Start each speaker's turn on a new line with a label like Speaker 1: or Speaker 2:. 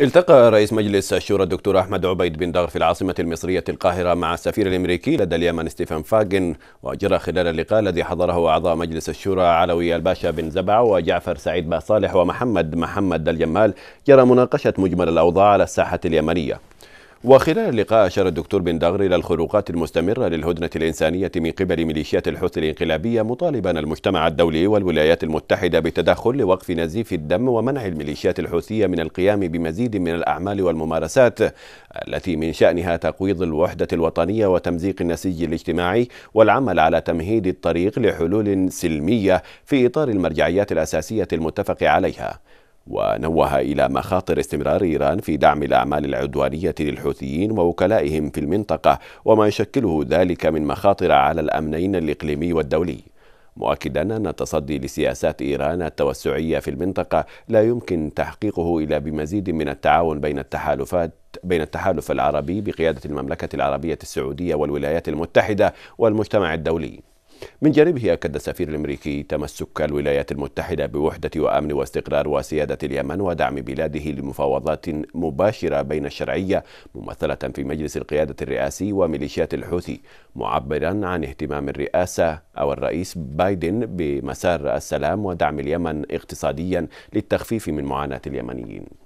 Speaker 1: التقى رئيس مجلس الشورى الدكتور أحمد عبيد بن دغر في العاصمة المصرية القاهرة مع السفير الأمريكي لدى اليمن ستيفن فاجن وجرى خلال اللقاء الذي حضره أعضاء مجلس الشورى علوي الباشا بن زبع وجعفر سعيد با صالح ومحمد محمد الجمال جرى مناقشة مجمل الأوضاع على الساحة اليمنية وخلال اللقاء أشار الدكتور بن دغر إلى الخروقات المستمرة للهدنة الإنسانية من قبل ميليشيات الحوثي الانقلابية مطالبا المجتمع الدولي والولايات المتحدة بالتدخل لوقف نزيف الدم ومنع الميليشيات الحوثية من القيام بمزيد من الأعمال والممارسات التي من شأنها تقويض الوحدة الوطنية وتمزيق النسيج الاجتماعي والعمل على تمهيد الطريق لحلول سلمية في إطار المرجعيات الأساسية المتفق عليها ونوه إلى مخاطر استمرار إيران في دعم الأعمال العدوانية للحوثيين ووكلائهم في المنطقة وما يشكله ذلك من مخاطر على الأمنين الإقليمي والدولي مؤكدا أن التصدي لسياسات إيران التوسعية في المنطقة لا يمكن تحقيقه إلا بمزيد من التعاون بين التحالفات بين التحالف العربي بقيادة المملكة العربية السعودية والولايات المتحدة والمجتمع الدولي من جانبه أكد السفير الأمريكي تمسك الولايات المتحدة بوحدة وأمن واستقرار وسيادة اليمن ودعم بلاده لمفاوضات مباشرة بين الشرعية ممثلة في مجلس القيادة الرئاسي وميليشيات الحوثي معبرا عن اهتمام الرئاسة أو الرئيس بايدن بمسار السلام ودعم اليمن اقتصاديا للتخفيف من معاناة اليمنيين